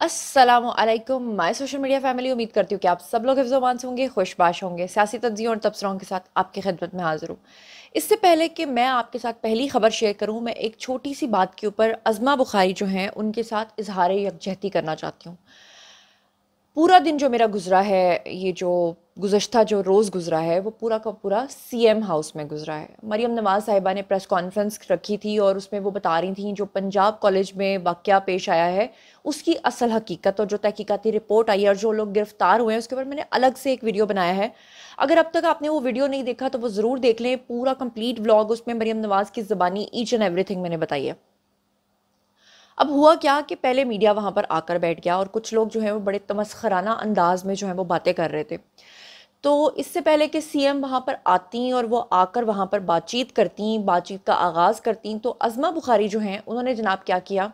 Aslam my social media family उम्मीद करती हूँ कि आप सब लोग हिफ्जोमान से होंगे खुशबाश होंगे सियासी तजियों और तबसरों के साथ आपकी खिदमत में हाजिर हूँ इससे पहले कि मैं आपके साथ पहली खबर शेयर करूँ मैं एक छोटी सी बात के ऊपर अजमा बुखारी जो हैं उनके साथ इजहार यकजहती करना चाहती हूँ पूरा दिन जो मेरा गुजरा है ये जो गुजशत जो रोज़ गुजरा है वो पूरा का पूरा सीएम हाउस में गुजरा है मरियम नवाज़ साहिबा ने प्रेस कॉन्फ्रेंस रखी थी और उसमें वो बता रही थी जो पंजाब कॉलेज में वाक़ पेश आया है उसकी असल हकीकत और जो तहकीकती रिपोर्ट आई है और जो लोग गिरफ़्तार हुए हैं उसके ऊपर मैंने अलग से एक वीडियो बनाया है अगर अब तक आपने वो वीडियो नहीं देखा तो वो ज़रूर देख लें पूरा कम्प्लीट ब्लॉग उसमें मरीम नवाज़ की ज़बानी ईच एंड थिंग मैंने बताई है अब हुआ क्या कि पहले मीडिया वहाँ पर आकर बैठ गया और कुछ लोग जो हैं वो बड़े तमस्खराना अंदाज में जो है वो बातें कर रहे थे तो इससे पहले कि सीएम वहाँ पर आती और वो आकर वहाँ पर बातचीत करती बातचीत का आगाज़ करती तो अज़मा बुखारी जो हैं उन्होंने जनाब क्या किया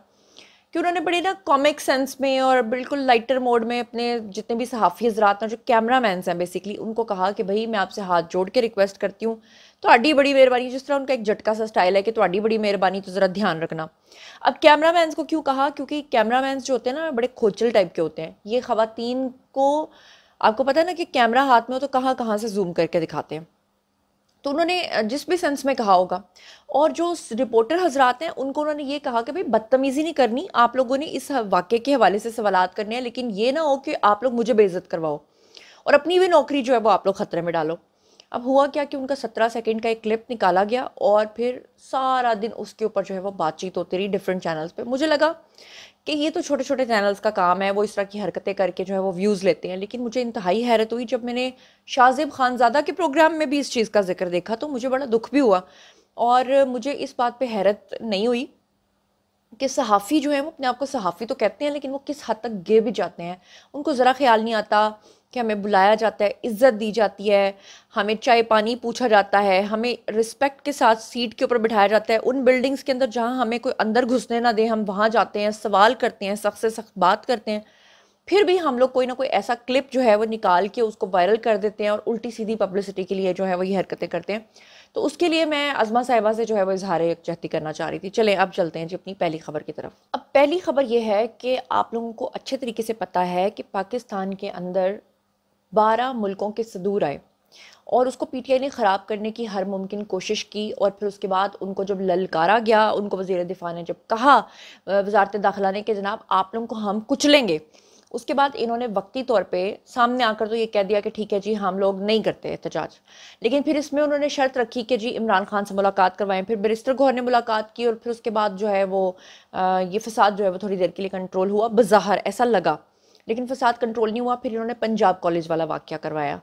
कि उन्होंने बड़े ना कॉमिक सेंस में और बिल्कुल लाइटर मोड में अपने जितने भी सहाफ़ी हजरात हैं जो कैमरा मैन हैं बेसिकली उनको कहा कि भाई मैं आपसे हाथ जोड़ के रिक्वेस्ट करती हूँ ਤੁਹਾਡੀ बड़ी मेहरबानी जिस तरह उनका एक झटका सा स्टाइल है कि थोड़ी बड़ी मेहरबानी तो ज़रा ध्यान रखना अब कैमरामैन्स को क्यों कहा क्योंकि कैमरामैन्स जो होते हैं ना बड़े खोचल टाइप के होते हैं ये ख़वातीन को आपको पता है ना कि कैमरा हाथ में हो तो कहाँ कहाँ से जूम करके दिखाते हैं तो उन्होंने जिस भी सेंस में कहा होगा और जो रिपोर्टर हजरात हैं उनको उन्होंने ये कहा कि भाई बदतमीज़ी नहीं करनी आप लोगों ने इस वाक्य के हवाले से सवालत करने हैं लेकिन ये ना हो कि आप लोग मुझे बेइज्जत करवाओ और अपनी भी नौकरी जो है वो आप लोग ख़तरे में डालो अब हुआ क्या कि उनका सत्रह सेकेंड का एक क्लिप निकाला गया और फिर सारा दिन उसके ऊपर जो है वो बातचीत होती रही डिफरेंट चैनल्स पर मुझे लगा कि ये तो छोटे छोटे चैनल्स का काम है वो इस तरह की हरकतें करके जो है वो व्यूज़ लेते हैं लेकिन मुझे इंतहाई हैरत हुई जब मैंने शाजिब खानजादा के प्रोग्राम में भी इस चीज़ का जिक्र देखा तो मुझे बड़ा दुख भी हुआ और मुझे इस बात पर हैरत नहीं हुई कि सहाफ़ी जो है वो अपने आप को सहाफ़ी तो कहते हैं लेकिन वो किस हद तक गिर भी जाते हैं उनको ज़रा ख्याल नहीं आता कि हमें बुलाया जाता है इज़्ज़त दी जाती है हमें चाय पानी पूछा जाता है हमें रिस्पेक्ट के साथ सीट के ऊपर बिठाया जाता है उन बिल्डिंग्स के अंदर जहाँ हमें कोई अंदर घुसने ना दे हम वहाँ जाते हैं सवाल करते हैं सख्त से सख्त बात करते हैं फिर भी हम लोग कोई ना कोई ऐसा क्लिप जो है वो निकाल के उसको वायरल कर देते हैं और उल्टी सीधी पब्लिसिटी के लिए जो है वो ये हरकतें करते हैं तो उसके लिए मैं अजमा साहिबा से जो है वो इजहार यकजहती करना चाह रही थी चलें अब चलते हैं जी अपनी पहली खबर की तरफ अब पहली खबर ये है कि आप लोगों को अच्छे तरीके से पता है कि पाकिस्तान के अंदर बारह मुल्कों के सदूर आए और उसको पीटीआई ने ख़राब करने की हर मुमकिन कोशिश की और फिर उसके बाद उनको जब ललकारा गया उनको वजीर दिफा ने जब कहा वजारत दाखिला ने कि जनाब आप लोगों को हम कुचलेंगे उसके बाद इन्होंने वक्ती तौर पे सामने आकर तो ये कह दिया कि ठीक है जी हम लोग नहीं करते एहतजाज लेकिन फिर इसमें उन्होंने शर्त रखी कि जी इमरान खान से मुलाकात करवाएं फिर बरिस्टर गौर ने मुलाकात की और फिर उसके बाद जो है वो ये फसाद जो है वो थोड़ी देर के लिए कंट्रोल हुआ बज़ाहर ऐसा लगा लेकिन फसाद कंट्रोल नहीं हुआ फिर इन्होंने पंजाब कॉलेज वाला वाक़ करवाया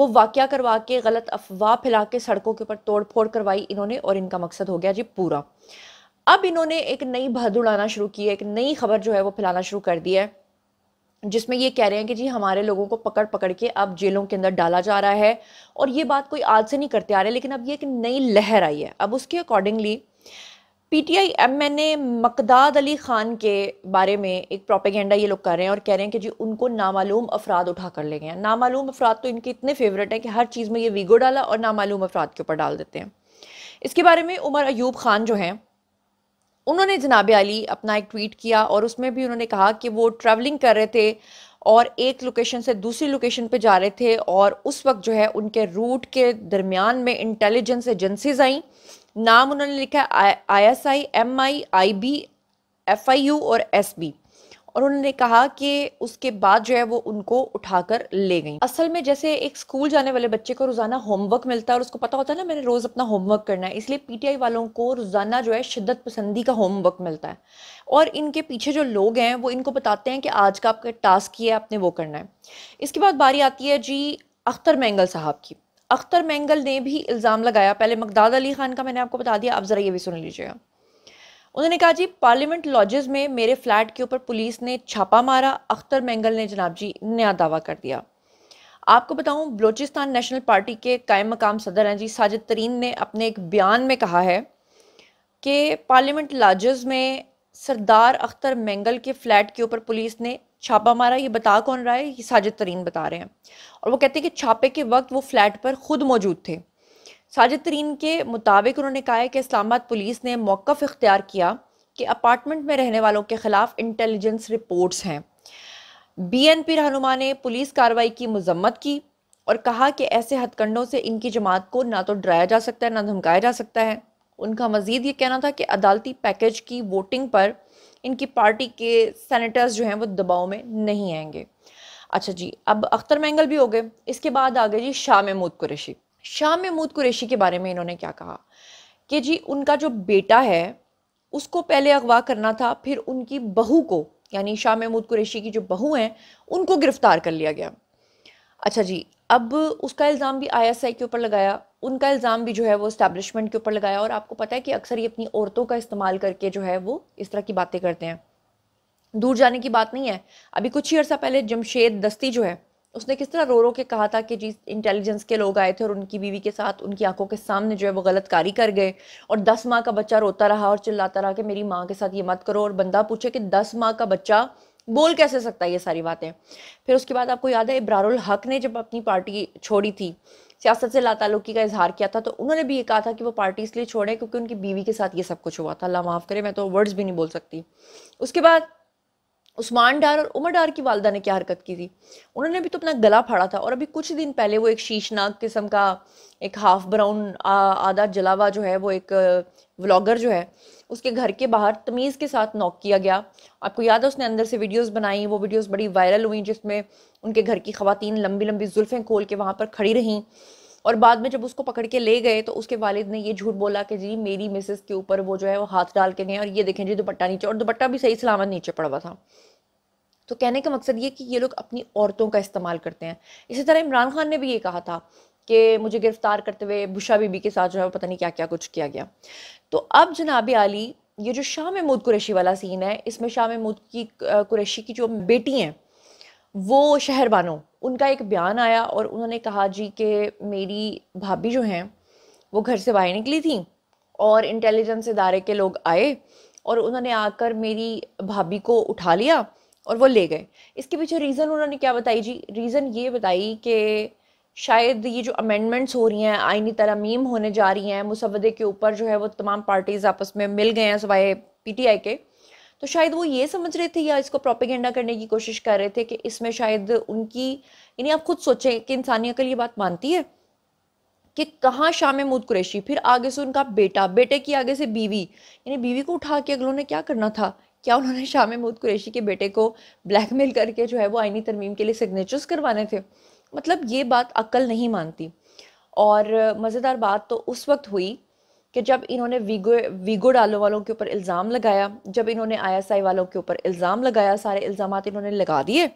वो वाक़ करवा के गलत अफवाह फैला के सड़कों के ऊपर तोड़ फोड़ करवाई इन्होंने और इनका मकसद हो गया जी पूरा अब इन्होंने एक नई भद उड़ाना शुरू की है एक नई खबर जो है वो फैलाना शुरू कर दिया है जिसमें ये कह रहे हैं कि जी हमारे लोगों को पकड़ पकड़ के अब जेलों के अंदर डाला जा रहा है और ये बात कोई आज से नहीं करते आ रहे लेकिन अब ये एक नई लहर आई है अब उसके accordingly PTI MNA Miqdad Ali Khan के बारे में एक प्रोपेगेंडा ये लोग कर रहे हैं और कह रहे हैं कि जी उनको नामालूम अफराद उठा कर ले गए हैं नामालूम अफराद तो इनके इतने फेवरेट हैं कि हर चीज़ में ये वीगो डाला और नामालूम अफराद के ऊपर डाल देते हैं इसके बारे में उमर अयूब ख़ान जो हैं उन्होंने जनाब अली अपना एक ट्वीट किया और उसमें भी उन्होंने कहा कि वो ट्रैवलिंग कर रहे थे और एक लोकेशन से दूसरी लोकेशन पर जा रहे थे और उस वक्त जो है उनके रूट के दरमियान में इंटेलिजेंस एजेंसीज आई नाम उन्होंने लिखा है I S I M I I B F I U और एस बी और उन्होंने कहा कि उसके बाद जो है वो उनको उठाकर ले गई असल में जैसे एक स्कूल जाने वाले बच्चे को रोज़ाना होमवर्क मिलता है और उसको पता होता है ना मैंने रोज़ अपना होमवर्क करना है इसलिए पीटीआई वालों को रोज़ाना जो है शिद्दत पसंदी का होमवर्क मिलता है और इनके पीछे जो लोग हैं वो इनको बताते हैं कि आज का आपका टास्क ये है आपने वो करना है इसके बाद बारी आती है जी अख्तर मैंगल साहब की अख्तर मैंगल ने भी इल्ज़ाम लगाया पहले मकदाद अली खान का मैंने आपको बता दिया आप ज़रा ये भी सुन लीजिएगा उन्होंने कहा जी पार्लियामेंट लॉजेस में मेरे फ्लैट के ऊपर पुलिस ने छापा मारा अख्तर मैंगल ने जनाब जी नया दावा कर दिया आपको बताऊं बलोचिस्तान नेशनल पार्टी के कायम मकाम सदर हैं जी साजिद तरीन ने अपने एक बयान में कहा है कि पार्लियामेंट लॉजेस में सरदार अख्तर मैंगल के फ्लैट के ऊपर पुलिस ने छापा मारा ये बता कौन रहा है ये साजिद तरीन बता रहे हैं और वो कहते हैं कि छापे के वक्त वो फ्लैट पर खुद मौजूद थे साजिद तरीन के मुताबिक उन्होंने कहा है कि इस्लामाबाद पुलिस ने मौक़ इख्तियार किया कि अपार्टमेंट में रहने वालों के ख़िलाफ़ इंटेलिजेंस रिपोर्ट्स हैं बीएनपी रहनुमा ने पुलिस कार्रवाई की मजम्मत की और कहा कि ऐसे हथकंडों से इनकी जमात को ना तो डराया जा सकता है ना धमकाया जा सकता है उनका मजीद ये कहना था कि अदालती पैकेज की वोटिंग पर इनकी पार्टी के सेनेटर्स जो हैं वो दबाव में नहीं आएंगे अच्छा जी अब अख्तर मैंगल भी हो गए इसके बाद आ गए जी शाह महमूद कुरेशी शाह महमूद कुरेशी के बारे में इन्होंने क्या कहा कि जी उनका जो बेटा है उसको पहले अगवा करना था फिर उनकी बहू को यानी शाह महमूद कुरेशी की जो बहू हैं उनको गिरफ़्तार कर लिया गया अच्छा जी अब उसका इल्ज़ाम भी आईएसआई के ऊपर लगाया उनका इल्ज़ाम भी जो है वो इस्टेब्लिशमेंट के ऊपर लगाया और आपको पता है कि अक्सर ये अपनी औरतों का इस्तेमाल करके जो है वो इस तरह की बातें करते हैं दूर जाने की बात नहीं है अभी कुछ ही अर्सा पहले जमशेद दस्ती जो है उसने किस तरह रो रो के कहा था कि जी इंटेलिजेंस के लोग आए थे और उनकी बीवी के साथ उनकी आंखों के सामने जो है वो गलत कार्य कर गए और दस माह का बच्चा रोता रहा और चिल्लाता रहा कि मेरी माँ के साथ ये मत करो और बंदा पूछे कि दस माह का बच्चा बोल कैसे सकता है ये सारी बातें फिर उसके बाद आपको याद है इब्रारुल हक ने जब अपनी पार्टी छोड़ी थी सियासत से लातालुकी का इजहार किया था तो उन्होंने भी ये कहा था कि वो पार्टी इसलिए छोड़े क्योंकि उनकी बीवी के साथ ये सब कुछ हुआ था अल्लाह माफ़ करे मैं तो वर्ड्स भी नहीं बोल सकती उसके बाद उस्मान डार और उमर डार की वालदा ने क्या हरकत की थी उन्होंने भी तो अपना गला फाड़ा था और अभी कुछ दिन पहले वो एक शीशनाक किस्म का एक हाफ ब्राउन आधा जलावा जो है वो एक व्लॉगर जो है उसके घर के बाहर तमीज़ के साथ नॉक किया गया आपको याद है उसने अंदर से वीडियोस बनाई वो वीडियोस बड़ी वायरल हुई जिसमें उनके घर की खातन लंबी लंबी जुल्फ़ें खोल के वहाँ पर खड़ी रहीं और बाद में जब उसको पकड़ के ले गए तो उसके वालिद ने ये झूठ बोला कि जी मेरी मिसेस के ऊपर वो जो है वो हाथ डाल के गए और ये देखें जी दुपट्टा नीचे और दुपट्टा भी सही सलामत नीचे पड़ा हुआ था तो कहने का मकसद ये कि ये लोग अपनी औरतों का इस्तेमाल करते हैं इसी तरह इमरान खान ने भी ये कहा था कि मुझे गिरफ्तार करते हुए बुशा बीबी के साथ जो है पता नहीं क्या क्या कुछ किया गया तो अब जनाब आली ये जो शाह महमूद कुरैशी वाला सीन है इसमें शाह महमूद की कुरैशी की जो बेटी हैं वो शहर बानो उनका एक बयान आया और उन्होंने कहा जी कि मेरी भाभी जो हैं वो घर से बाहर निकली थी और इंटेलिजेंस इदारे के लोग आए और उन्होंने आकर मेरी भाभी को उठा लिया और वो ले गए इसके पीछे रीज़न उन्होंने क्या बताई जी रीज़न ये बताई कि शायद ये जो अमेंडमेंट्स हो रही हैं आइनी तरमीम होने जा रही हैं मुसवदे के ऊपर जो है वो तमाम पार्टीज़ आपस में मिल गए हैं सवाए पीटीआई के तो शायद वो ये समझ रहे थे या इसको प्रोपेगेंडा करने की कोशिश कर रहे थे कि इसमें शायद उनकी यानी आप खुद सोचें कि इंसानी अकल ये बात मानती है कि कहाँ शाह महमूद कुरैशी फिर आगे से उनका बेटा बेटे की आगे से बीवी यानी बीवी को उठा के अगलों ने क्या करना था क्या उन्होंने शाह महमूद कुरैशी के बेटे को ब्लैकमेल करके जो है वो आइनी तरमीम के लिए सिग्नेचर्स करवाने थे मतलब ये बात अक्ल नहीं मानती और मज़ेदार बात तो उस वक्त हुई कि जब इन्होंने वीगो वीगो डालो वालों के ऊपर इल्ज़ाम लगाया जब इन्होंने आईएसआई वालों के ऊपर इल्ज़ाम लगाया सारे इल्ज़ाम इन्होंने लगा दिए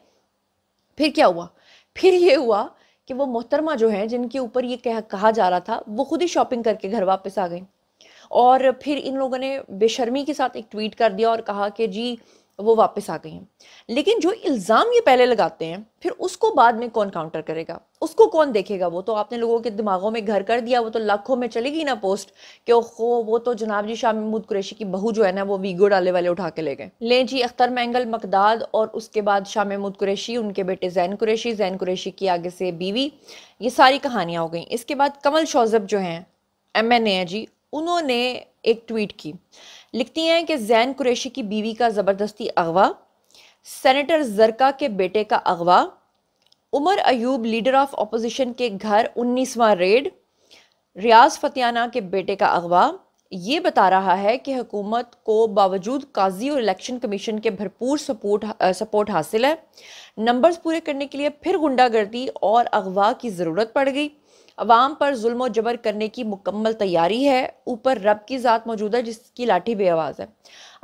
फिर क्या हुआ फिर ये हुआ कि वो मोहतरमा जो हैं जिनके ऊपर ये कह कहा जा रहा था वो खुद ही शॉपिंग करके घर वापस आ गई और फिर इन लोगों ने बेशर्मी के साथ एक ट्वीट कर दिया और कहा कि जी वो वापस आ गई हैं लेकिन जो इल्ज़ाम ये पहले लगाते हैं फिर उसको बाद में कौन काउंटर करेगा उसको कौन देखेगा वो तो आपने लोगों के दिमागों में घर कर दिया वो तो लाखों में चलेगी ना पोस्ट कि ओहो वो तो जनाब जी शाह महमूद कुरैशी की बहू जो है ना वो वीगो डाले वाले उठा के ले गए लें जी अख्तर मैंगल मकदाद और उसके बाद शाह महमूद कुरैशी उनके बेटे जैन कुरैशी जैन कुरैशी की आगे से बीवी ये सारी कहानियाँ हो गई इसके बाद कमल शौजब जो हैं एम एन ए जी उन्होंने एक ट्वीट की लिखती हैं कि जैन कुरैशी की बीवी का ज़बरदस्ती अगवा सेनेटर जरका के बेटे का अगवा Umar Ayub leader of opposition के घर उन्नीसवां रेड रियाज फतियाना के बेटे का अगवा ये बता रहा है कि हुकूमत को बावजूद काजी और इलेक्शन कमीशन के भरपूर सपोर्ट सपोर्ट हासिल है नंबर्स पूरे करने के लिए फिर गुंडागर्दी और अगवा की ज़रूरत पड़ गई अवाम पर जुल्म जबर करने की मुकम्मल तैयारी है ऊपर रब की ज़ात मौजूद है जिसकी लाठी आवाज है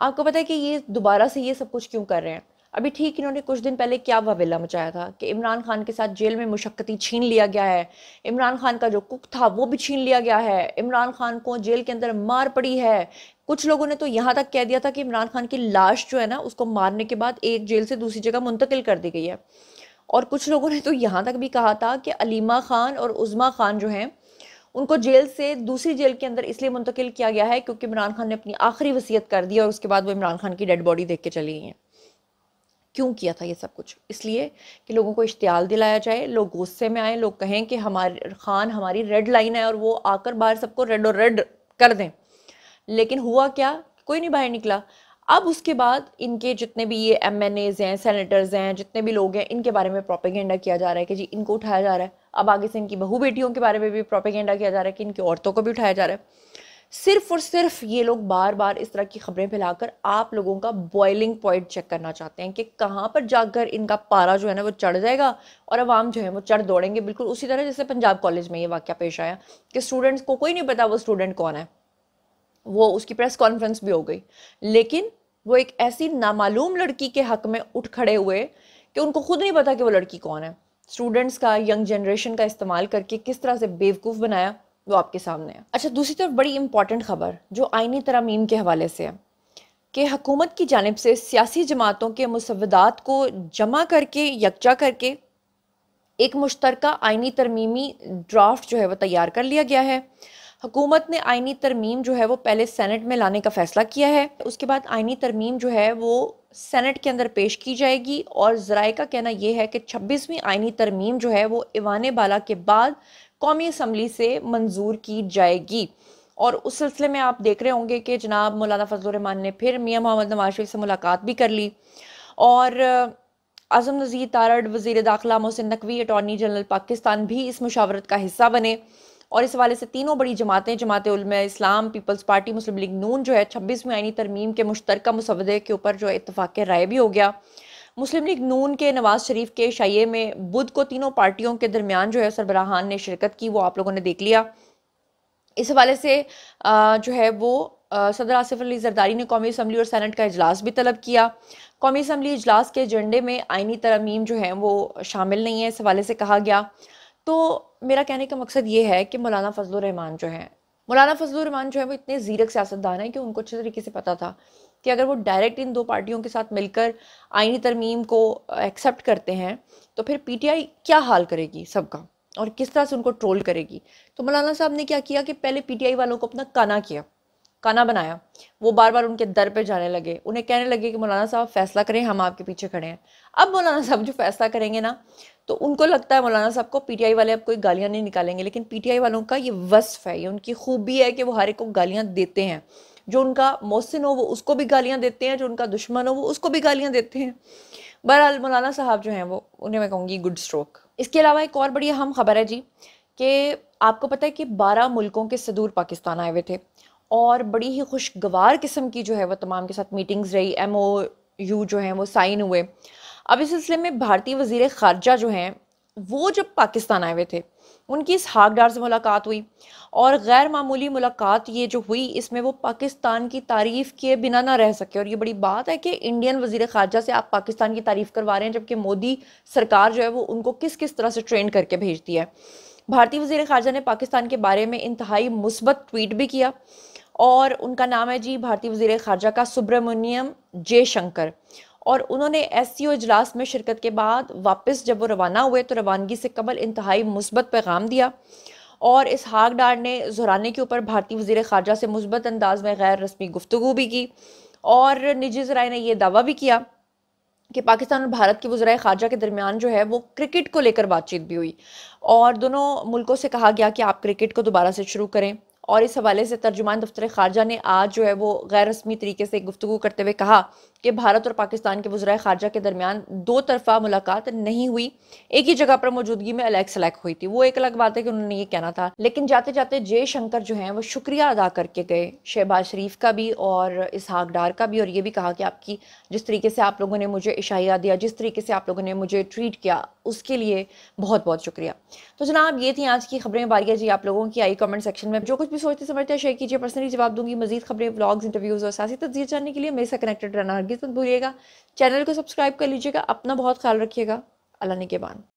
आपको पता है कि ये दोबारा से ये सब कुछ क्यों कर रहे हैं अभी ठीक इन्होंने कुछ दिन पहले क्या ववेला मचाया था कि इमरान खान के साथ जेल में मुशक्कती छीन लिया गया है इमरान खान का जो कुक था वो भी छीन लिया गया है इमरान खान को जेल के अंदर मार पड़ी है कुछ लोगों ने तो यहाँ तक कह दिया था कि इमरान खान की लाश जो है ना उसको मारने के बाद एक जेल से दूसरी जगह मुंतकिल कर दी गई है और कुछ लोगों ने तो यहाँ तक भी कहा था कि अलीमा ख़ान और उज़मा ख़ान जो हैं उनको जेल से दूसरी जेल के अंदर इसलिए मुंतकिल किया गया है क्योंकि इमरान खान ने अपनी आखिरी वसीयत कर दी और उसके बाद वो इमरान खान की डेड बॉडी देख के चली गई हैं क्यों किया था ये सब कुछ इसलिए कि लोगों को इश्तियाल दिलाया जाए लोग गुस्से में आए लोग कहें कि हमारे खान हमारी रेड लाइन है और वो आकर बाहर सबको रेड और रेड कर दें लेकिन हुआ क्या कोई नहीं बाहर निकला अब उसके बाद इनके जितने भी ये एम एन एज हैं सेनेटर्स हैं जितने भी लोग हैं इनके बारे में प्रोपेगेंडा किया जा रहा है कि जी इनको उठाया जा रहा है अब आगे से इनकी बहू बेटियों के बारे में भी प्रोपेगेंडा किया जा रहा है कि इनकी औरतों को भी उठाया जा रहा है सिर्फ और सिर्फ ये लोग बार बार इस तरह की खबरें फैलाकर आप लोगों का बॉइलिंग पॉइंट चेक करना चाहते हैं कि कहाँ पर जाकर इनका पारा जो है ना वो चढ़ जाएगा और आवाम जो है वो चढ़ दौड़ेंगे बिल्कुल उसी तरह जैसे पंजाब कॉलेज में ये वाक्य पेश आया कि स्टूडेंट्स को कोई नहीं पता वो स्टूडेंट कौन है वो उसकी प्रेस कॉन्फ्रेंस भी हो गई लेकिन वो एक ऐसी नामालूम लड़की के हक में उठ खड़े हुए कि उनको खुद नहीं पता कि वो लड़की कौन है स्टूडेंट्स का यंग जनरेशन का इस्तेमाल करके किस तरह से बेवकूफ़ बनाया वो आपके सामने है अच्छा दूसरी तरफ बड़ी इंपॉर्टेंट खबर जो आइनी तरमीम के हवाले से है कि हकूमत की जानब से सियासी जमातों के मुसवदात को जमा करके यकजा करके एक मुश्तरक आइनी तरमीमी ड्राफ्ट जो है वह तैयार कर लिया गया है हुकूमत ने आइनी तरमीम जो है वो पहले सेनेट में लाने का फ़ैसला किया है उसके बाद आइनी तरमीम जो है वो सेनेट के अंदर पेश की जाएगी और ज़राए का कहना यह है कि छब्बीसवीं आइनी तरमीम जो है वो इवान बाला के बाद कौमी असम्बली से मंजूर की जाएगी और उस सिलसिले में आप देख रहे होंगे कि जनाब मौलाना फजलरहमान ने फिर मियाँ मोहम्मद नवाज शरीफ से मुलाकात भी कर ली और आज़म नज़ीर तारड़ वज़ी दाखिला मोहसिन नकवी अटॉर्नी जनरल पाकिस्तान भी इस मुशावरत का हिस्सा बने और इस हवाले से तीनों बड़ी जमातें Jamiat Ulema Islam peoples party Muslim league नून जो है छब्बीसवीं आइनी तरमीम के मुश्तरक मुसवदे के ऊपर जो इतफाक़ राय भी हो गया मुस्लिम लीग नून के नवाज़ शरीफ के शाये में बुध को तीनों पार्टियों के दरमियान जो है सरबराहान ने शिरकत की वो आप लोगों ने देख लिया इस हवाले से जो है वो सदर आसिफ अली जरदारी ने कौमी असम्बली और सैनट का अजलास भी तलब किया कौमी असम्बली अजलास के एजेंडे में आइनी तरमीम जो है वो शामिल नहीं है इस हवाले से कहा गया तो मेरा कहने का मकसद ये है कि मौलाना फजल रहमान जो हैं मौलाना फजल रहमान जो है वो इतने ज़ीरक सियासतदान हैं कि उनको अच्छे तरीके से पता था कि अगर वो डायरेक्ट इन दो पार्टियों के साथ मिलकर आइनी तरमीम को एक्सेप्ट करते हैं तो फिर पीटीआई क्या हाल करेगी सबका और किस तरह से उनको ट्रोल करेगी तो मौलाना साहब ने क्या किया कि पहले पीटीआई वालों को अपना काना किया काना बनाया वो बार बार उनके दर पे जाने लगे उन्हें कहने लगे कि मौलाना साहब फैसला करें हम आपके पीछे खड़े हैं अब मौलाना साहब जो फैसला करेंगे ना तो उनको लगता है मौलाना साहब को पीटीआई वाले अब कोई गालियाँ नहीं निकालेंगे लेकिन पीटीआई वालों का ये वस्फ है ये उनकी खूबी है कि वो हर एक को गालियाँ देते हैं जो उनका मोहसिन हो वो उसको भी गालियाँ देते हैं जो उनका दुश्मन हो वो उसको भी गालियाँ देते हैं बहरहाल मौलाना साहब जो हैं वो उन्हें मैं कहूँगी गुड स्ट्रोक इसके अलावा एक और बड़ी अहम खबर है जी कि आपको पता है कि बारह मुल्कों के सदूर पाकिस्तान आए हुए थे और बड़ी ही खुशगवार किस्म की जो है वो तमाम के साथ मीटिंग्स रही एम ओ यू जो हैं वो साइन हुए अब इस सिलसिले में भारतीय वजीर खारजा जो हैं वो जब पाकिस्तान आए हुए थे उनकी इस हाकडार से मुलाकात हुई और गैर मामूली मुलाकात ये जो हुई इसमें वो पाकिस्तान की तारीफ़ किए बिना ना रह सके और ये बड़ी बात है कि इंडियन वजीर खारजा से आप पाकिस्तान की तारीफ़ करवा रहे हैं जबकि मोदी सरकार जो है वो उनको किस किस तरह से ट्रेन करके भेजती है भारतीय वजीर खारजा ने पाकिस्तान के बारे में इंतहाई मुस्बत ट्वीट भी किया और उनका नाम है जी भारतीय वजीर खारजा का सुब्रमण्यम जय शंकर और उन्होंने एस सी ओ इजलास में शिरकत के बाद वापस जब वो रवाना हुए तो रवानगी से कबल इंतहाई मुस्बत पैगाम दिया और इस हाक डार ने जोराने के ऊपर भारतीय वजीर खारजा से मुस्बत अंदाज में गैर रस्मी गुफ्तु भी की और निजी जराए ने यह दावा भी किया कि पाकिस्तान और भारत के वज्राय खारजा के दरमियान जो है वो क्रिकेट को लेकर बातचीत भी हुई और दोनों मुल्कों से कहा गया कि आप क्रिकेट को दोबारा से शुरू करें और इस हवाले से तर्जुमान दफ्तर खारजा ने आज जो है वो गैर रस्मी तरीके से गुफ्तु करते हुए कहा कि भारत और पाकिस्तान के वज्रा खारजा के दरमियान दो तरफा मुलाकात नहीं हुई एक ही जगह पर मौजूदगी में अलग सलैक हुई थी वो एक अलग बात है कि उन्होंने ये कहना था लेकिन जाते जाते जय शंकर जो हैं वो शुक्रिया अदा करके गए शहबाज शरीफ का भी और इसहाक डार का भी और ये भी कहा कि आपकी जिस तरीके से आप लोगों ने मुझे इशाया दिया जिस तरीके से आप लोगों ने मुझे ट्रीट किया उसके लिए बहुत बहुत शुक्रिया तो जनाब ये थी आज की खबरें बारिया जी आप लोगों की आई कमेंट सेक्शन में जो कुछ भी सोचते समझते हैं शेयर कीजिए पर्सनली जवाब दूंगी मजीद खबरें ब्लॉग्स इंटरव्यूज़ और सासी तस्वीर जानने के लिए मेरे से कनेक्टेड रहना मत भूलिएगा चैनल को सब्सक्राइब कर लीजिएगा अपना बहुत ख्याल रखिएगा अल्लाह ने के बान